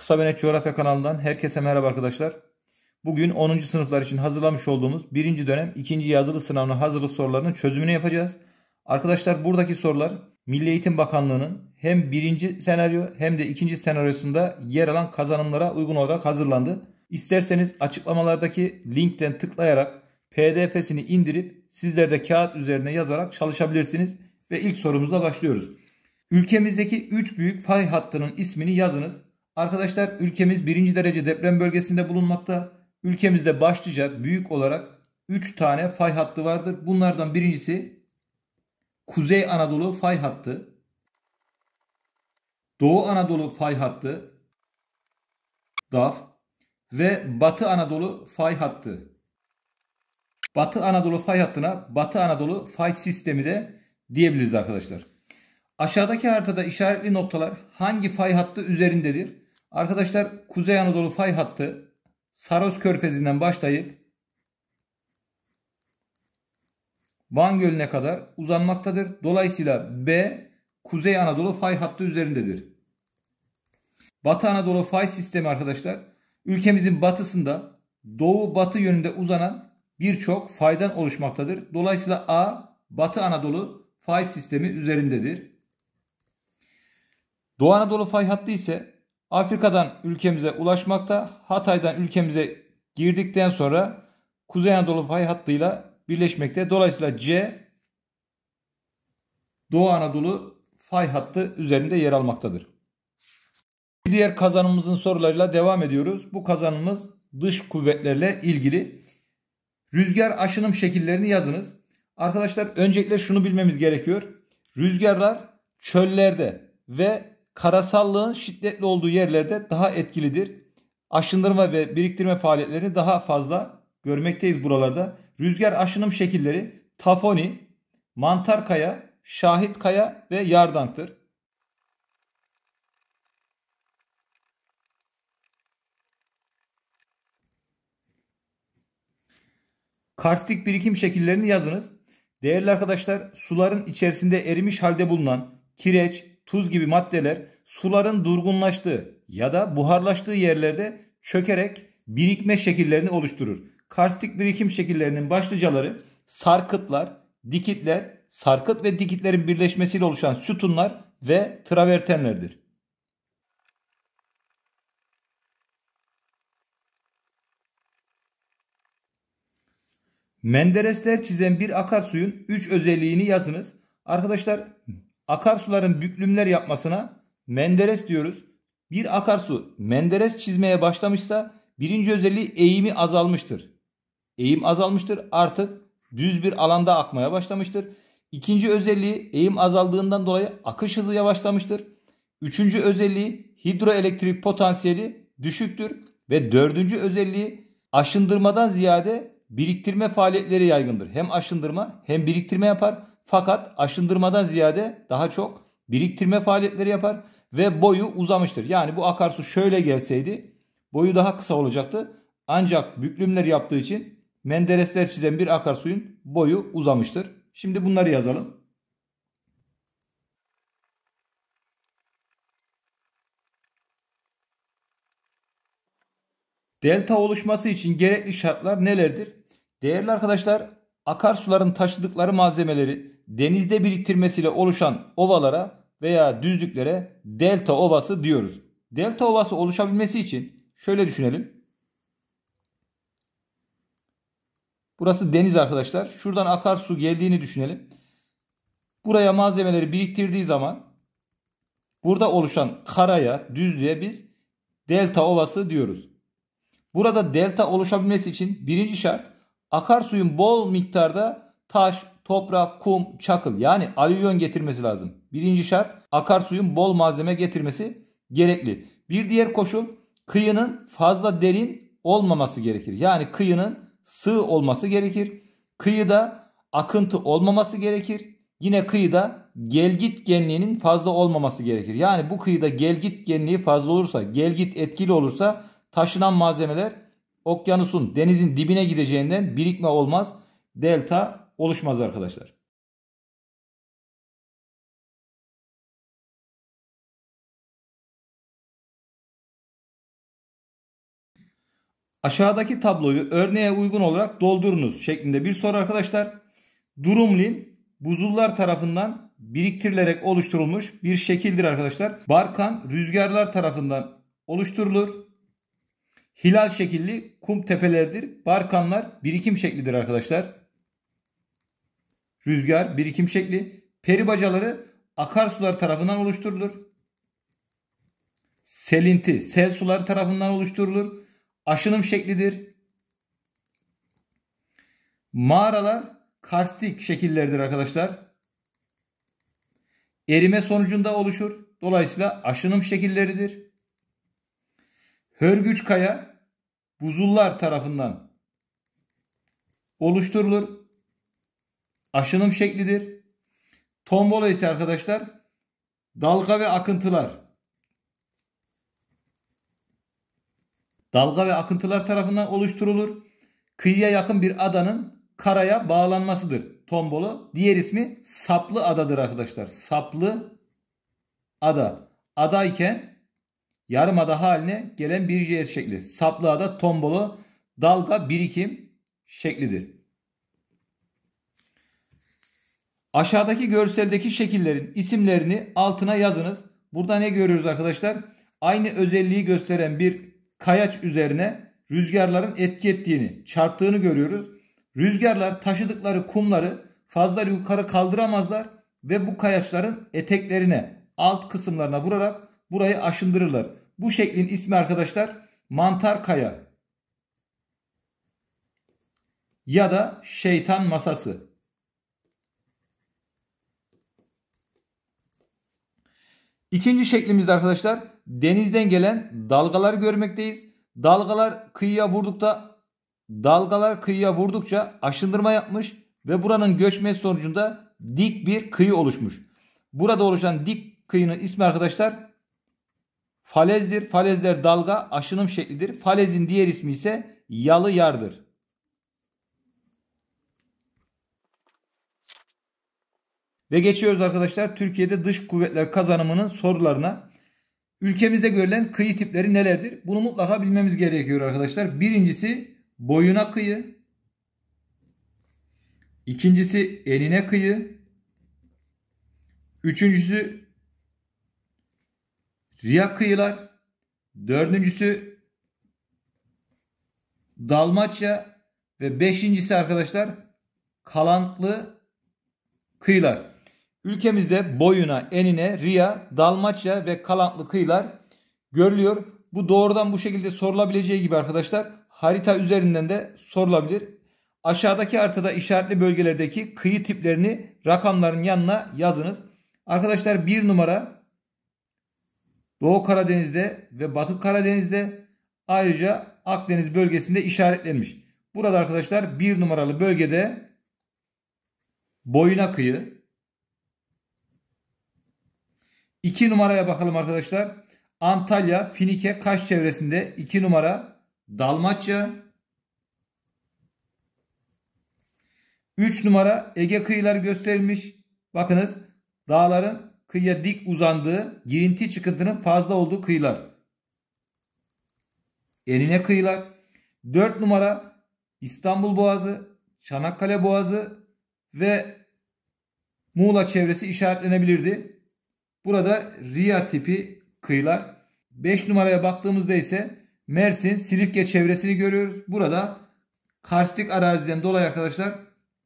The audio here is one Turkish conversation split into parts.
Kısa Benet Coğrafya kanalından herkese merhaba arkadaşlar. Bugün 10. sınıflar için hazırlamış olduğumuz 1. dönem 2. yazılı sınavına hazırlık sorularının çözümünü yapacağız. Arkadaşlar buradaki sorular Milli Eğitim Bakanlığı'nın hem 1. senaryo hem de 2. senaryosunda yer alan kazanımlara uygun olarak hazırlandı. İsterseniz açıklamalardaki linkten tıklayarak PDF'sini indirip sizler de kağıt üzerine yazarak çalışabilirsiniz ve ilk sorumuzla başlıyoruz. Ülkemizdeki 3 büyük fay hattının ismini yazınız. Arkadaşlar ülkemiz birinci derece deprem bölgesinde bulunmakta. Ülkemizde başlıca büyük olarak 3 tane fay hattı vardır. Bunlardan birincisi Kuzey Anadolu fay hattı. Doğu Anadolu fay hattı DAF ve Batı Anadolu fay hattı. Batı Anadolu fay hattına Batı Anadolu fay sistemi de diyebiliriz arkadaşlar. Aşağıdaki haritada işaretli noktalar hangi fay hattı üzerindedir? Arkadaşlar Kuzey Anadolu fay hattı Saros Körfezi'nden başlayıp Van Gölü'ne kadar uzanmaktadır. Dolayısıyla B Kuzey Anadolu fay hattı üzerindedir. Batı Anadolu fay sistemi arkadaşlar ülkemizin batısında doğu batı yönünde uzanan birçok faydan oluşmaktadır. Dolayısıyla A Batı Anadolu fay sistemi üzerindedir. Doğu Anadolu fay hattı ise Afrika'dan ülkemize ulaşmakta. Hatay'dan ülkemize girdikten sonra Kuzey Anadolu fay hattıyla birleşmekte. Dolayısıyla C Doğu Anadolu fay hattı üzerinde yer almaktadır. Bir diğer kazanımızın sorularıyla devam ediyoruz. Bu kazanımız dış kuvvetlerle ilgili. Rüzgar aşınım şekillerini yazınız. Arkadaşlar öncelikle şunu bilmemiz gerekiyor. Rüzgarlar çöllerde ve karasallığın şiddetli olduğu yerlerde daha etkilidir. Aşındırma ve biriktirme faaliyetleri daha fazla görmekteyiz buralarda. Rüzgar aşınım şekilleri tafoni, mantar kaya, şahit kaya ve yardanktır. Karstik birikim şekillerini yazınız. Değerli arkadaşlar suların içerisinde erimiş halde bulunan kireç, tuz gibi maddeler suların durgunlaştığı ya da buharlaştığı yerlerde çökerek birikme şekillerini oluşturur. Karstik birikim şekillerinin başlıcaları sarkıtlar, dikitler, sarkıt ve dikitlerin birleşmesiyle oluşan sütunlar ve travertenlerdir. Menderesler çizen bir akarsuyun 3 özelliğini yazınız. Arkadaşlar akarsuların büklümler yapmasına Menderes diyoruz. Bir akarsu Menderes çizmeye başlamışsa birinci özelliği eğimi azalmıştır. Eğim azalmıştır artık düz bir alanda akmaya başlamıştır. İkinci özelliği eğim azaldığından dolayı akış hızı yavaşlamıştır. Üçüncü özelliği hidroelektrik potansiyeli düşüktür. Ve dördüncü özelliği aşındırmadan ziyade biriktirme faaliyetleri yaygındır. Hem aşındırma hem biriktirme yapar. Fakat aşındırmadan ziyade daha çok biriktirme faaliyetleri yapar ve boyu uzamıştır. Yani bu akarsu şöyle gelseydi boyu daha kısa olacaktı. Ancak büklümler yaptığı için menderesler çizen bir akarsuyun boyu uzamıştır. Şimdi bunları yazalım. Delta oluşması için gerekli şartlar nelerdir? Değerli arkadaşlar, akarsuların taşıdıkları malzemeleri denizde biriktirmesiyle oluşan ovalara veya düzlüklere delta ovası diyoruz. Delta ovası oluşabilmesi için şöyle düşünelim. Burası deniz arkadaşlar. Şuradan akarsu geldiğini düşünelim. Buraya malzemeleri biriktirdiği zaman burada oluşan karaya, düzlüğe biz delta ovası diyoruz. Burada delta oluşabilmesi için birinci şart akarsuyun bol miktarda taş, toprak, kum, çakıl yani alüvyon getirmesi lazım. Birinci şart akarsuyun bol malzeme getirmesi gerekli. Bir diğer koşul kıyının fazla derin olmaması gerekir. Yani kıyının sığ olması gerekir. Kıyıda akıntı olmaması gerekir. Yine kıyıda gelgit genliğinin fazla olmaması gerekir. Yani bu kıyıda gelgit genliği fazla olursa, gelgit etkili olursa taşınan malzemeler okyanusun, denizin dibine gideceğinden birikme olmaz. Delta oluşmaz arkadaşlar. Aşağıdaki tabloyu örneğe uygun olarak doldurunuz şeklinde bir soru arkadaşlar. Durumlin buzullar tarafından biriktirilerek oluşturulmuş bir şekildir arkadaşlar. Barkan rüzgarlar tarafından oluşturulur. Hilal şekilli kum tepelerdir. Barkanlar birikim şeklidir arkadaşlar rüzgar birikim şekli peri bacaları akarsular tarafından oluşturulur. Selinti sel suları tarafından oluşturulur. Aşınım şeklidir. Mağaralar karstik şekillerdir arkadaşlar. Erime sonucunda oluşur. Dolayısıyla aşınım şekilleridir. Hörgüç kaya buzullar tarafından oluşturulur aşınım şeklidir. Tombola ise arkadaşlar dalga ve akıntılar. Dalga ve akıntılar tarafından oluşturulur. Kıyıya yakın bir adanın karaya bağlanmasıdır tombolu. Diğer ismi saplı adadır arkadaşlar. Saplı ada. Adayken yarımada haline gelen bir yer şekli. Saplı ada tombolu dalga birikim şeklidir. Aşağıdaki görseldeki şekillerin isimlerini altına yazınız. Burada ne görüyoruz arkadaşlar? Aynı özelliği gösteren bir kayaç üzerine rüzgarların etki ettiğini, çarptığını görüyoruz. Rüzgarlar taşıdıkları kumları fazla yukarı kaldıramazlar ve bu kayaçların eteklerine, alt kısımlarına vurarak burayı aşındırırlar. Bu şeklin ismi arkadaşlar mantar kaya ya da şeytan masası. İkinci şeklimiz arkadaşlar denizden gelen dalgaları görmekteyiz. Dalgalar kıyıya vurdukta dalgalar kıyıya vurdukça aşındırma yapmış ve buranın göçmesi sonucunda dik bir kıyı oluşmuş. Burada oluşan dik kıyının ismi arkadaşlar falezdir. Falezler dalga aşınım şeklidir. Falezin diğer ismi ise yalı yardır. Ve geçiyoruz arkadaşlar Türkiye'de dış kuvvetler kazanımının sorularına. Ülkemizde görülen kıyı tipleri nelerdir? Bunu mutlaka bilmemiz gerekiyor arkadaşlar. Birincisi boyuna kıyı. İkincisi enine kıyı. Üçüncüsü riya kıyılar. Dördüncüsü Dalmaçya ve beşincisi arkadaşlar kalantlı kıyılar. Ülkemizde boyuna, enine, Riya, Dalmaçya ve Kalantlı kıyılar görülüyor. Bu doğrudan bu şekilde sorulabileceği gibi arkadaşlar harita üzerinden de sorulabilir. Aşağıdaki haritada işaretli bölgelerdeki kıyı tiplerini rakamların yanına yazınız. Arkadaşlar bir numara Doğu Karadeniz'de ve Batı Karadeniz'de ayrıca Akdeniz bölgesinde işaretlenmiş. Burada arkadaşlar bir numaralı bölgede boyuna kıyı, 2 numaraya bakalım arkadaşlar. Antalya, Finike, Kaş çevresinde 2 numara Dalmatya. 3 numara Ege kıyıları gösterilmiş. Bakınız dağların kıyıya dik uzandığı girinti çıkıntının fazla olduğu kıyılar. Enine kıyılar. 4 numara İstanbul Boğazı, Çanakkale Boğazı ve Muğla çevresi işaretlenebilirdi. Burada Riya tipi kıyılar. 5 numaraya baktığımızda ise Mersin, Silifke çevresini görüyoruz. Burada karstik araziden dolayı arkadaşlar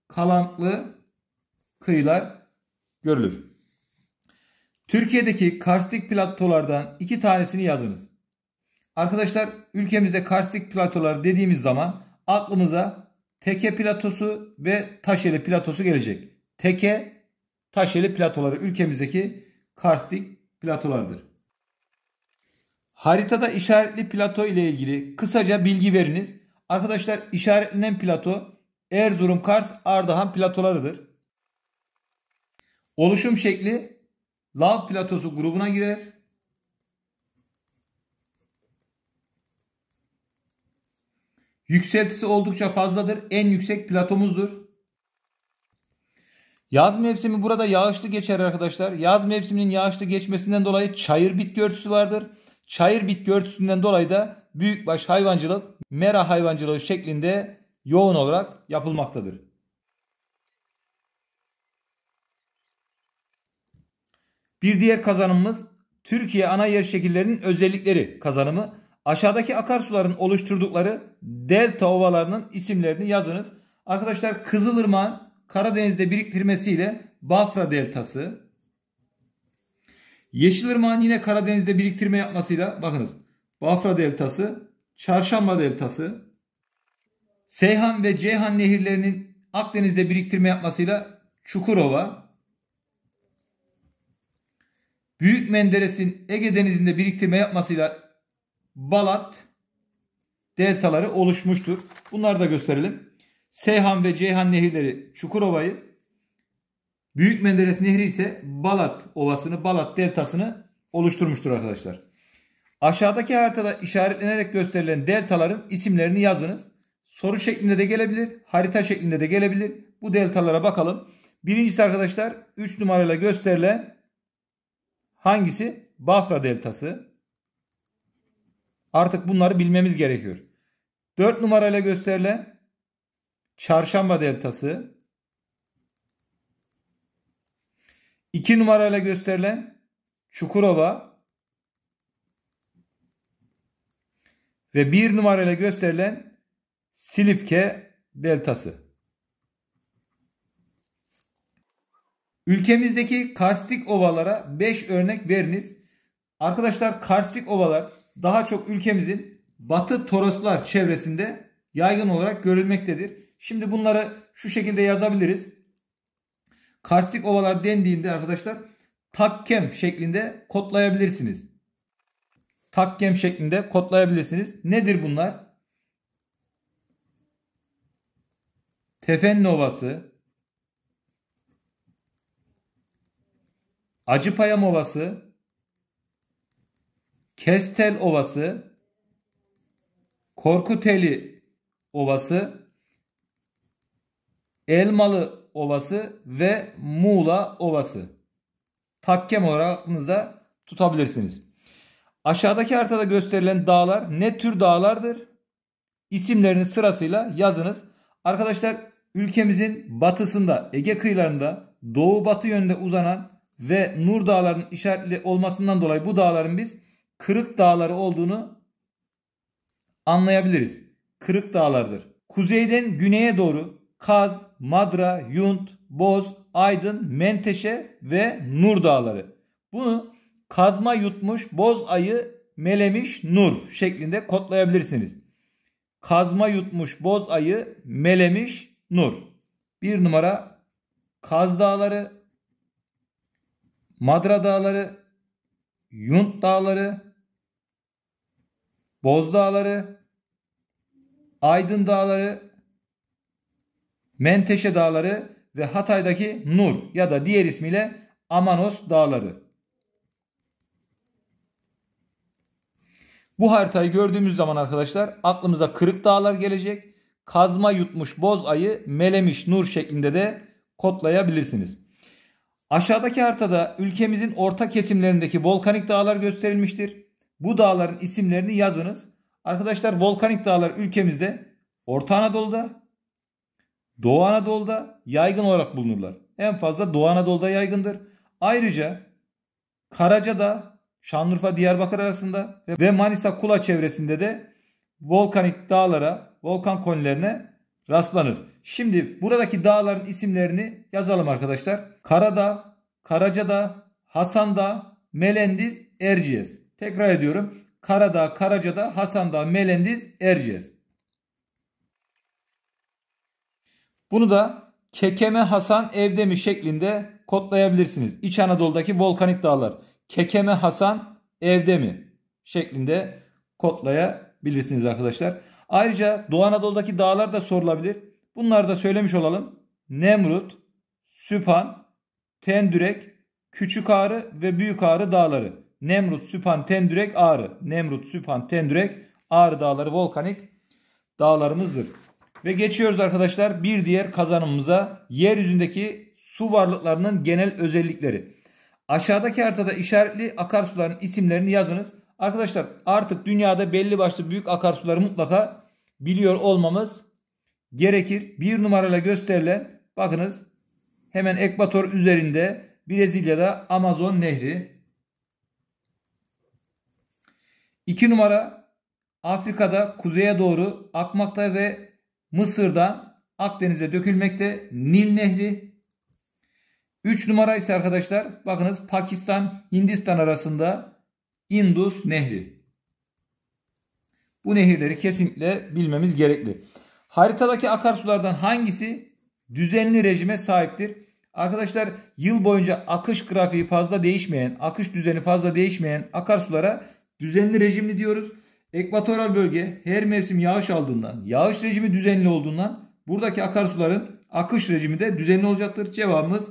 kalantlı kıyılar görülür. Türkiye'deki karstik platolardan iki tanesini yazınız. Arkadaşlar ülkemizde karstik platolar dediğimiz zaman aklımıza Teke platosu ve Taşeli platosu gelecek. Teke, Taşeli platoları ülkemizdeki karstik platolardır. Haritada işaretli plato ile ilgili kısaca bilgi veriniz. Arkadaşlar işaretlenen plato Erzurum, Kars, Ardahan platolarıdır. Oluşum şekli Lav platosu grubuna girer. Yükseltisi oldukça fazladır. En yüksek platomuzdur. Yaz mevsimi burada yağışlı geçer arkadaşlar. Yaz mevsiminin yağışlı geçmesinden dolayı çayır bitki örtüsü vardır. Çayır bitki örtüsünden dolayı da büyükbaş hayvancılık, mera hayvancılığı şeklinde yoğun olarak yapılmaktadır. Bir diğer kazanımımız Türkiye ana yer şekillerinin özellikleri kazanımı. Aşağıdaki akarsuların oluşturdukları delta ovalarının isimlerini yazınız. Arkadaşlar Kızılırmak Karadeniz'de biriktirmesiyle Bafra Deltası, Yeşilırmak'ın yine Karadeniz'de biriktirme yapmasıyla bakınız Bafra Deltası, Çarşamba Deltası, Seyhan ve Ceyhan nehirlerinin Akdeniz'de biriktirme yapmasıyla Çukurova, Büyük Menderes'in Ege Denizi'nde biriktirme yapmasıyla Balat deltaları oluşmuştur. Bunları da gösterelim. Seyhan ve Ceyhan nehirleri Çukurova'yı, Büyük Menderes Nehri ise Balat Ovası'nı, Balat Deltası'nı oluşturmuştur arkadaşlar. Aşağıdaki haritada işaretlenerek gösterilen deltaların isimlerini yazınız. Soru şeklinde de gelebilir, harita şeklinde de gelebilir. Bu deltalara bakalım. Birincisi arkadaşlar 3 numarayla gösterilen hangisi? Bafra deltası. Artık bunları bilmemiz gerekiyor. 4 numarayla gösterilen Çarşamba deltası. 2 numarayla gösterilen Çukurova ve 1 numarayla gösterilen Silifke deltası. Ülkemizdeki karstik ovalara 5 örnek veriniz. Arkadaşlar karstik ovalar daha çok ülkemizin batı toroslar çevresinde yaygın olarak görülmektedir. Şimdi bunları şu şekilde yazabiliriz. Karstik ovalar dendiğinde arkadaşlar takkem şeklinde kodlayabilirsiniz. Takkem şeklinde kodlayabilirsiniz. Nedir bunlar? Tefenli Ovası, Acıpayam Ovası, Kestel Ovası, Korkuteli Ovası Elmalı Ovası ve Muğla Ovası. Takkem olarak aklınızda tutabilirsiniz. Aşağıdaki haritada gösterilen dağlar ne tür dağlardır? İsimlerini sırasıyla yazınız. Arkadaşlar ülkemizin batısında Ege kıyılarında doğu batı yönde uzanan ve Nur Dağları'nın işaretli olmasından dolayı bu dağların biz Kırık Dağları olduğunu anlayabiliriz. Kırık Dağlardır. Kuzeyden güneye doğru Kaz, Madra, Yunt, Boz, Aydın, Menteşe ve Nur dağları. Bunu kazma yutmuş boz ayı melemiş nur şeklinde kodlayabilirsiniz. Kazma yutmuş boz ayı melemiş nur. Bir numara Kaz Dağları, Madra Dağları, Yunt Dağları, Boz Dağları, Aydın Dağları, Menteşe Dağları ve Hatay'daki Nur ya da diğer ismiyle Amanos Dağları. Bu haritayı gördüğümüz zaman arkadaşlar aklımıza Kırık Dağlar gelecek. Kazma yutmuş boz ayı melemiş nur şeklinde de kodlayabilirsiniz. Aşağıdaki haritada ülkemizin orta kesimlerindeki volkanik dağlar gösterilmiştir. Bu dağların isimlerini yazınız. Arkadaşlar volkanik dağlar ülkemizde Orta Anadolu'da, Doğu Anadolu'da yaygın olarak bulunurlar. En fazla Doğu Anadolu'da yaygındır. Ayrıca Karaca'da Şanlıurfa Diyarbakır arasında ve Manisa Kula çevresinde de volkanik dağlara, volkan konilerine rastlanır. Şimdi buradaki dağların isimlerini yazalım arkadaşlar. Karadağ, Karacadağ, Hasandağ, Melendiz, Erciyes. Tekrar ediyorum. Karadağ, Karacadağ, Hasandağ, Melendiz, Erciyes. Bunu da Kekeme Hasan Evde mi şeklinde kodlayabilirsiniz. İç Anadolu'daki volkanik dağlar. Kekeme Hasan Evde mi şeklinde kodlayabilirsiniz arkadaşlar. Ayrıca Doğu Anadolu'daki dağlar da sorulabilir. Bunları da söylemiş olalım. Nemrut, Süpan, Tendürek, Küçük Ağrı ve Büyük Ağrı dağları. Nemrut, Süpan, Tendürek, Ağrı. Nemrut, Süpan, Tendürek, Ağrı dağları volkanik dağlarımızdır. Ve geçiyoruz arkadaşlar bir diğer kazanımıza. Yeryüzündeki su varlıklarının genel özellikleri. Aşağıdaki haritada işaretli akarsuların isimlerini yazınız. Arkadaşlar artık dünyada belli başlı büyük akarsuları mutlaka biliyor olmamız gerekir. Bir numarayla gösterilen bakınız hemen ekvator üzerinde Brezilya'da Amazon Nehri. İki numara Afrika'da kuzeye doğru akmakta ve Mısır'dan Akdeniz'e dökülmekte Nil Nehri. 3 numara ise arkadaşlar bakınız Pakistan Hindistan arasında Indus Nehri. Bu nehirleri kesinlikle bilmemiz gerekli. Haritadaki akarsulardan hangisi düzenli rejime sahiptir? Arkadaşlar yıl boyunca akış grafiği fazla değişmeyen, akış düzeni fazla değişmeyen akarsulara düzenli rejimli diyoruz. Ekvatoral bölge her mevsim yağış aldığından, yağış rejimi düzenli olduğundan buradaki akarsuların akış rejimi de düzenli olacaktır. Cevabımız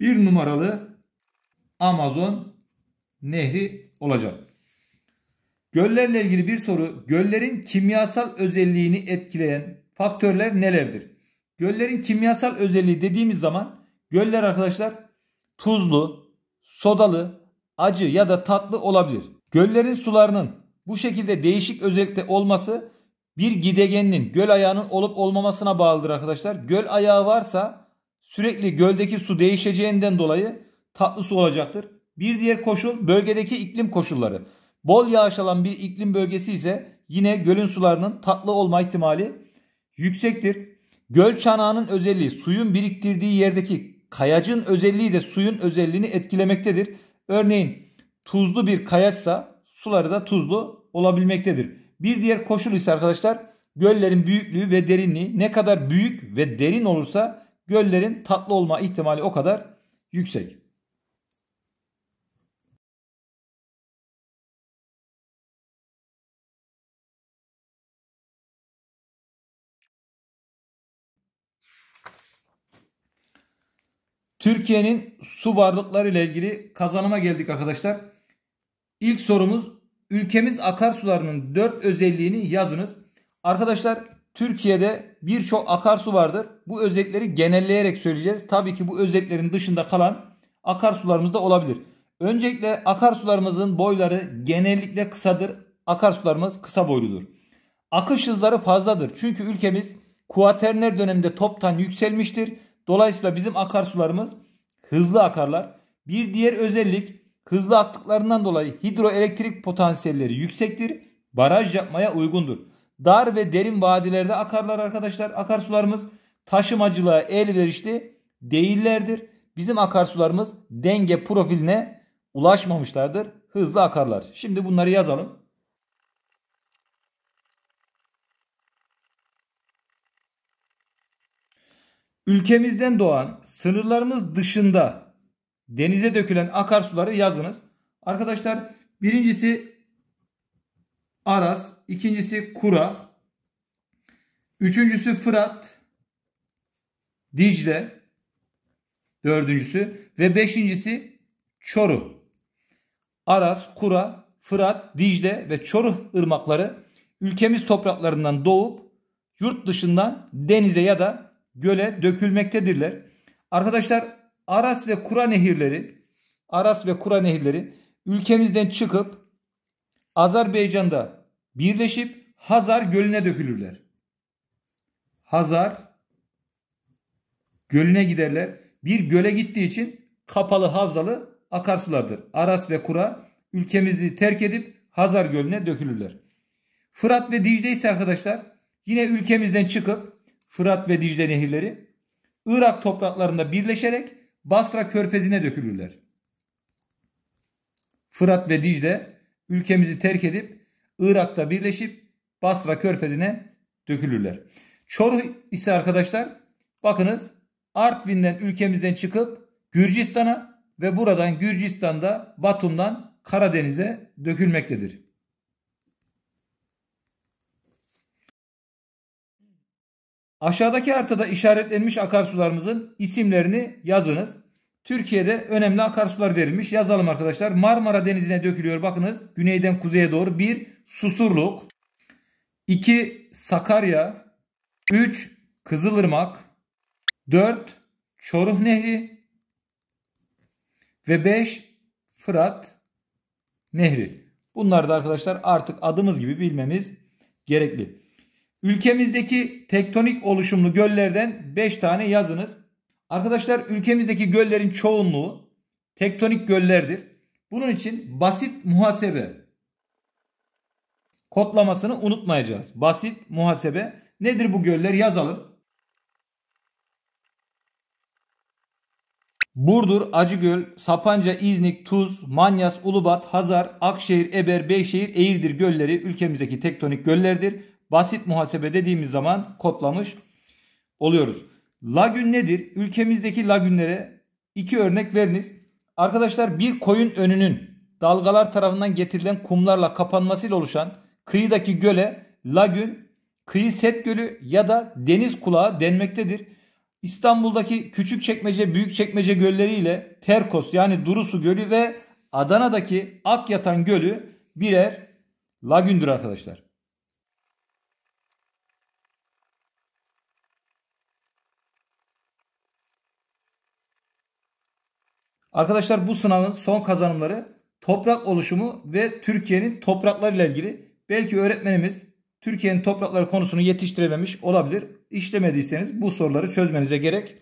bir numaralı Amazon nehri olacak. Göllerle ilgili bir soru. Göllerin kimyasal özelliğini etkileyen faktörler nelerdir? Göllerin kimyasal özelliği dediğimiz zaman göller arkadaşlar tuzlu, sodalı, acı ya da tatlı olabilir. Göllerin sularının bu şekilde değişik özellikte olması bir gidegenin göl ayağının olup olmamasına bağlıdır arkadaşlar. Göl ayağı varsa sürekli göldeki su değişeceğinden dolayı tatlı su olacaktır. Bir diğer koşul bölgedeki iklim koşulları. Bol yağış alan bir iklim bölgesi ise yine gölün sularının tatlı olma ihtimali yüksektir. Göl çanağının özelliği suyun biriktirdiği yerdeki kayacın özelliği de suyun özelliğini etkilemektedir. Örneğin tuzlu bir kayaçsa suları da tuzlu olabilmektedir. Bir diğer koşul ise arkadaşlar göllerin büyüklüğü ve derinliği ne kadar büyük ve derin olursa göllerin tatlı olma ihtimali o kadar yüksek. Türkiye'nin su varlıkları ile ilgili kazanıma geldik arkadaşlar. İlk sorumuz Ülkemiz akarsularının dört özelliğini yazınız. Arkadaşlar Türkiye'de birçok akarsu vardır. Bu özellikleri genelleyerek söyleyeceğiz. Tabii ki bu özelliklerin dışında kalan akarsularımız da olabilir. Öncelikle akarsularımızın boyları genellikle kısadır. Akarsularımız kısa boyludur. Akış hızları fazladır. Çünkü ülkemiz kuaterner döneminde toptan yükselmiştir. Dolayısıyla bizim akarsularımız hızlı akarlar. Bir diğer özellik hızlı aktıklarından dolayı hidroelektrik potansiyelleri yüksektir. Baraj yapmaya uygundur. Dar ve derin vadilerde akarlar arkadaşlar. Akarsularımız taşımacılığa elverişli değillerdir. Bizim akarsularımız denge profiline ulaşmamışlardır. Hızlı akarlar. Şimdi bunları yazalım. Ülkemizden doğan sınırlarımız dışında denize dökülen akarsuları yazınız. Arkadaşlar birincisi Aras, ikincisi Kura, üçüncüsü Fırat, Dicle, dördüncüsü ve beşincisi Çoruh. Aras, Kura, Fırat, Dicle ve Çoruh ırmakları ülkemiz topraklarından doğup yurt dışından denize ya da göle dökülmektedirler. Arkadaşlar Aras ve Kura nehirleri Aras ve Kura nehirleri ülkemizden çıkıp Azerbaycan'da birleşip Hazar Gölü'ne dökülürler. Hazar Gölü'ne giderler. Bir göle gittiği için kapalı havzalı akarsulardır. Aras ve Kura ülkemizi terk edip Hazar Gölü'ne dökülürler. Fırat ve Dicle ise arkadaşlar yine ülkemizden çıkıp Fırat ve Dicle nehirleri Irak topraklarında birleşerek Basra körfezine dökülürler. Fırat ve Dicle ülkemizi terk edip Irak'ta birleşip Basra körfezine dökülürler. Çoruh ise arkadaşlar bakınız Artvin'den ülkemizden çıkıp Gürcistan'a ve buradan Gürcistan'da Batum'dan Karadeniz'e dökülmektedir. Aşağıdaki haritada işaretlenmiş akarsularımızın isimlerini yazınız. Türkiye'de önemli akarsular verilmiş. Yazalım arkadaşlar. Marmara Denizi'ne dökülüyor. Bakınız güneyden kuzeye doğru. 1. Susurluk. 2. Sakarya. 3. Kızılırmak. 4. Çoruh Nehri. Ve 5. Fırat Nehri. Bunlar da arkadaşlar artık adımız gibi bilmemiz gerekli. Ülkemizdeki tektonik oluşumlu göllerden 5 tane yazınız. Arkadaşlar ülkemizdeki göllerin çoğunluğu tektonik göllerdir. Bunun için basit muhasebe kodlamasını unutmayacağız. Basit muhasebe nedir bu göller yazalım. Burdur, Acıgöl, Sapanca, İznik, Tuz, Manyas, Ulubat, Hazar, Akşehir, Eber, Beyşehir, Eğirdir gölleri ülkemizdeki tektonik göllerdir basit muhasebe dediğimiz zaman kodlamış oluyoruz. Lagün nedir? Ülkemizdeki lagünlere iki örnek veriniz. Arkadaşlar bir koyun önünün dalgalar tarafından getirilen kumlarla kapanmasıyla oluşan kıyıdaki göle lagün, kıyı set gölü ya da deniz kulağı denmektedir. İstanbul'daki küçük Küçükçekmece, Büyükçekmece gölleri ile Terkos yani Durusu Gölü ve Adana'daki Akyatan Gölü birer lagündür arkadaşlar. Arkadaşlar bu sınavın son kazanımları toprak oluşumu ve Türkiye'nin toprakları ile ilgili. Belki öğretmenimiz Türkiye'nin toprakları konusunu yetiştirememiş olabilir. İşlemediyseniz bu soruları çözmenize gerek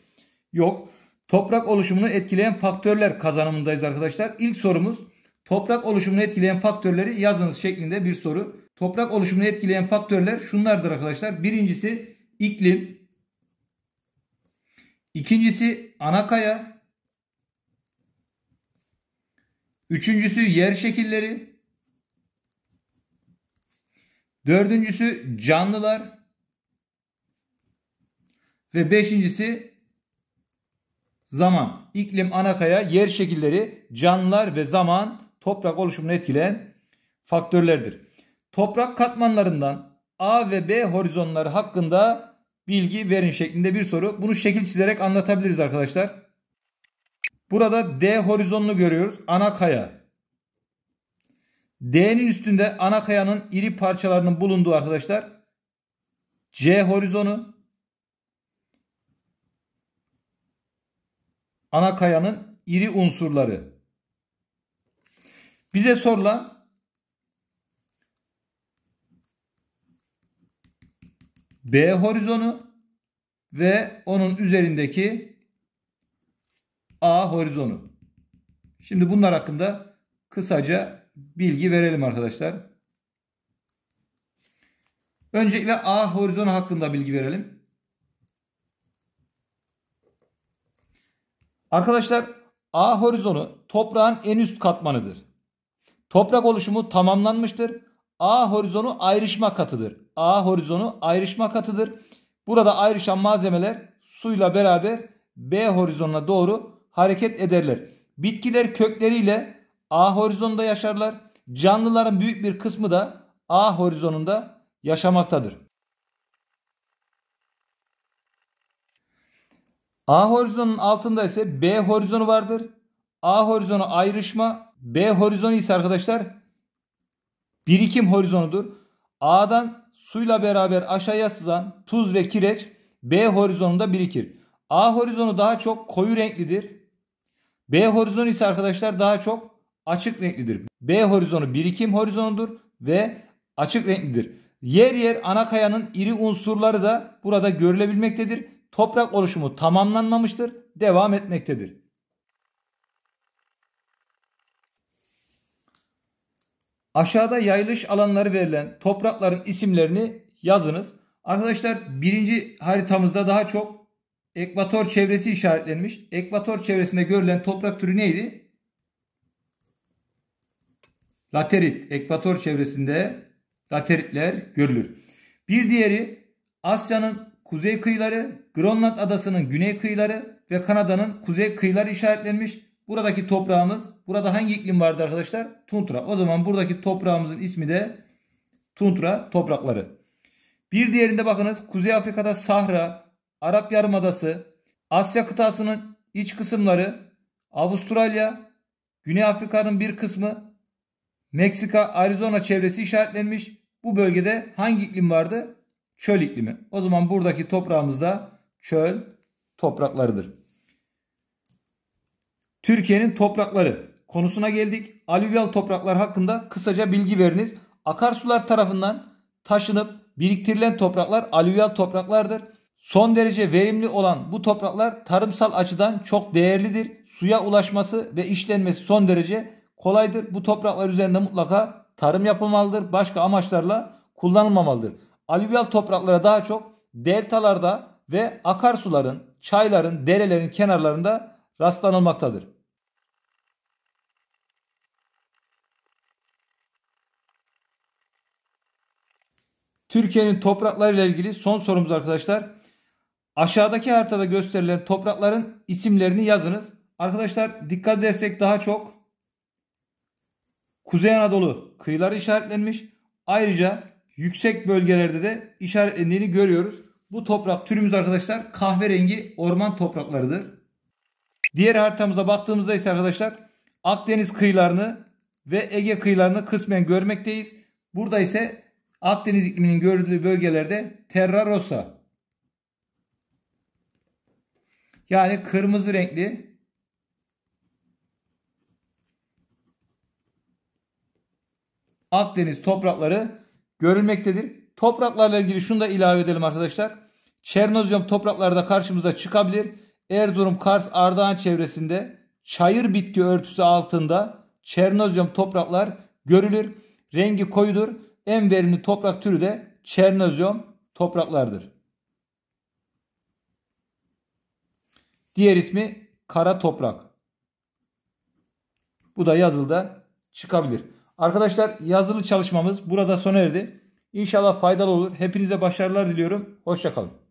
yok. Toprak oluşumunu etkileyen faktörler kazanımındayız arkadaşlar. İlk sorumuz toprak oluşumunu etkileyen faktörleri yazınız şeklinde bir soru. Toprak oluşumunu etkileyen faktörler şunlardır arkadaşlar. Birincisi iklim. İkincisi ana kaya. Üçüncüsü yer şekilleri. Dördüncüsü canlılar. Ve beşincisi zaman. İklim, anakaya, yer şekilleri, canlılar ve zaman toprak oluşumunu etkileyen faktörlerdir. Toprak katmanlarından A ve B horizonları hakkında bilgi verin şeklinde bir soru. Bunu şekil çizerek anlatabiliriz arkadaşlar. Burada D horizonunu görüyoruz. Ana kaya. D'nin üstünde ana kayanın iri parçalarının bulunduğu arkadaşlar. C horizonu. Ana kayanın iri unsurları. Bize sorulan B horizonu ve onun üzerindeki A horizonu. Şimdi bunlar hakkında kısaca bilgi verelim arkadaşlar. Öncelikle A horizonu hakkında bilgi verelim. Arkadaşlar A horizonu toprağın en üst katmanıdır. Toprak oluşumu tamamlanmıştır. A horizonu ayrışma katıdır. A horizonu ayrışma katıdır. Burada ayrışan malzemeler suyla beraber B horizonuna doğru hareket ederler. Bitkiler kökleriyle A horizonunda yaşarlar. Canlıların büyük bir kısmı da A horizonunda yaşamaktadır. A horizonun altında ise B horizonu vardır. A horizonu ayrışma, B horizonu ise arkadaşlar birikim horizonudur. A'dan suyla beraber aşağıya sızan tuz ve kireç B horizonunda birikir. A horizonu daha çok koyu renklidir. B horizonu ise arkadaşlar daha çok açık renklidir. B horizonu birikim horizonudur ve açık renklidir. Yer yer ana kayanın iri unsurları da burada görülebilmektedir. Toprak oluşumu tamamlanmamıştır, devam etmektedir. Aşağıda yayılış alanları verilen toprakların isimlerini yazınız. Arkadaşlar birinci haritamızda daha çok Ekvator çevresi işaretlenmiş. Ekvator çevresinde görülen toprak türü neydi? Laterit. Ekvator çevresinde lateritler görülür. Bir diğeri Asya'nın kuzey kıyıları, Grönland adasının güney kıyıları ve Kanada'nın kuzey kıyıları işaretlenmiş. Buradaki toprağımız, burada hangi iklim vardı arkadaşlar? Tundra. O zaman buradaki toprağımızın ismi de tundra toprakları. Bir diğerinde bakınız Kuzey Afrika'da Sahra, Arap Yarımadası, Asya kıtasının iç kısımları, Avustralya, Güney Afrika'nın bir kısmı, Meksika, Arizona çevresi işaretlenmiş. Bu bölgede hangi iklim vardı? Çöl iklimi. O zaman buradaki toprağımız da çöl topraklarıdır. Türkiye'nin toprakları konusuna geldik. Alüvyal topraklar hakkında kısaca bilgi veriniz. Akarsular tarafından taşınıp biriktirilen topraklar alüvyal topraklardır. Son derece verimli olan bu topraklar tarımsal açıdan çok değerlidir. Suya ulaşması ve işlenmesi son derece kolaydır. Bu topraklar üzerinde mutlaka tarım yapılmalıdır. Başka amaçlarla kullanılmamalıdır. Alüvyal topraklara daha çok deltalarda ve akarsuların, çayların, derelerin kenarlarında rastlanılmaktadır. Türkiye'nin topraklarıyla ilgili son sorumuz arkadaşlar. Aşağıdaki haritada gösterilen toprakların isimlerini yazınız. Arkadaşlar dikkat edersek daha çok Kuzey Anadolu kıyıları işaretlenmiş. Ayrıca yüksek bölgelerde de işaretlendiğini görüyoruz. Bu toprak türümüz arkadaşlar kahverengi orman topraklarıdır. Diğer haritamıza baktığımızda ise arkadaşlar Akdeniz kıyılarını ve Ege kıyılarını kısmen görmekteyiz. Burada ise Akdeniz ikliminin görüldüğü bölgelerde terra rosa Yani kırmızı renkli Akdeniz toprakları görülmektedir. Topraklarla ilgili şunu da ilave edelim arkadaşlar. toprakları da karşımıza çıkabilir. Erzurum, Kars, Ardahan çevresinde çayır bitki örtüsü altında çernozyom topraklar görülür. Rengi koyudur. En verimli toprak türü de çernozyom topraklardır. Diğer ismi kara toprak. Bu da yazılıda çıkabilir. Arkadaşlar yazılı çalışmamız burada sona erdi. İnşallah faydalı olur. Hepinize başarılar diliyorum. Hoşçakalın.